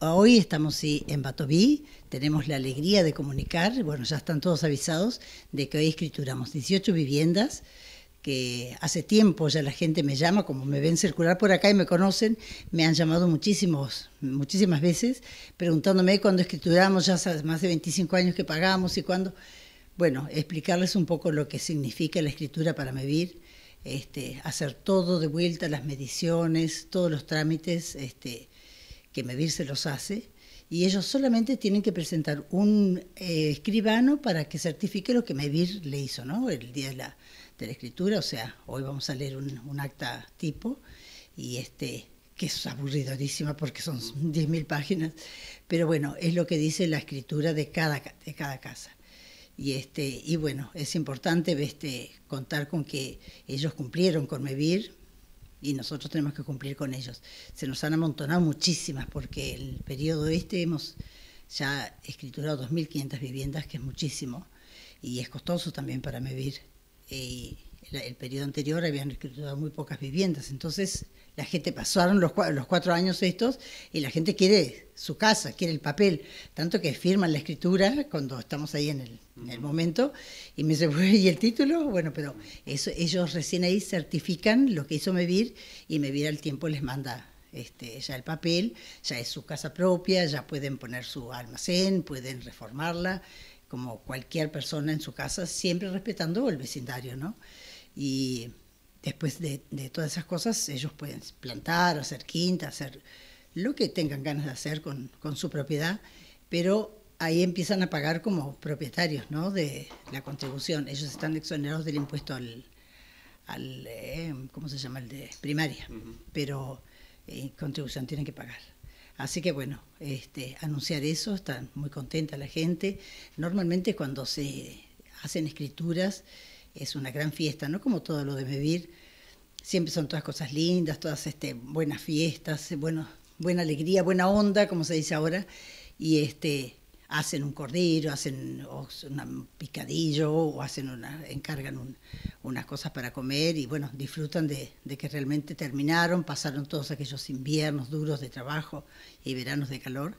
Hoy estamos en Batoví, tenemos la alegría de comunicar, bueno, ya están todos avisados, de que hoy escrituramos 18 viviendas, que hace tiempo ya la gente me llama, como me ven circular por acá y me conocen, me han llamado muchísimos, muchísimas veces preguntándome cuándo escrituramos, ya hace más de 25 años que pagamos y cuándo. Bueno, explicarles un poco lo que significa la escritura para vivir, este, hacer todo de vuelta, las mediciones, todos los trámites, este, que medir se los hace, y ellos solamente tienen que presentar un eh, escribano para que certifique lo que Mevir le hizo, ¿no? El día de la, escritura, o sea, hoy vamos a leer un, acta tipo, y este, que es aburridorísima porque son 10.000 páginas, pero bueno, es lo que dice la escritura de cada, de cada casa. Y, este, y bueno, es importante este, contar con que ellos cumplieron con Mevir, y nosotros tenemos que cumplir con ellos. Se nos han amontonado muchísimas porque el periodo este hemos ya escriturado 2.500 viviendas, que es muchísimo, y es costoso también para medir el, el periodo anterior habían escrito muy pocas viviendas, entonces la gente pasaron los, cuatro años estos y la gente quiere su casa, quiere el papel, tanto que firman la escritura cuando estamos ahí en el, momento y me dice, ¿y el título? Bueno, pero eso, ellos recién ahí certifican lo que hizo Mevir y Mevir al tiempo les manda este, ya el papel, ya es su casa propia, ya pueden poner su almacén, pueden reformarla como cualquier persona en su casa, siempre respetando el vecindario, ¿no? Y después de, todas esas cosas, ellos pueden plantar, hacer quinta, hacer lo que tengan ganas de hacer con, su propiedad, pero ahí empiezan a pagar como propietarios ¿no? de la contribución. Ellos están exonerados del impuesto al, eh, ¿cómo se llama? El de primaria, pero eh, contribución tienen que pagar. Así que bueno, este, anunciar eso, está muy contenta la gente. Normalmente cuando se hacen escrituras es una gran fiesta, ¿no? Como todo lo de vivir, siempre son todas cosas lindas, todas este, buenas fiestas, bueno, buena alegría, buena onda, como se dice ahora. Y este, hacen un cordillo, hacen un picadillo o hacen una, encargan unas cosas para comer y bueno, disfrutan de, que realmente terminaron, pasaron todos aquellos inviernos duros de trabajo y veranos de calor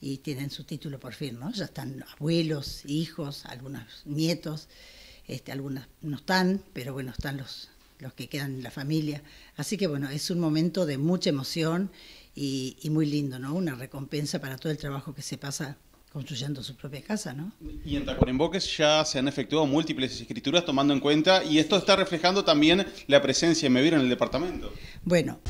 y tienen su título por fin, ¿no? Ya están abuelos, hijos, algunos nietos, este, algunos no están, pero bueno, están los, los que quedan en la familia. Así que bueno, es un momento de mucha emoción y, y muy lindo, ¿no? Una recompensa para todo el trabajo que se pasa construyendo su propia casa, ¿no? Y en Tacuarembóques ya se han efectuado múltiples escrituras tomando en cuenta, y esto está reflejando también la presencia de Meviro en el departamento. Bueno.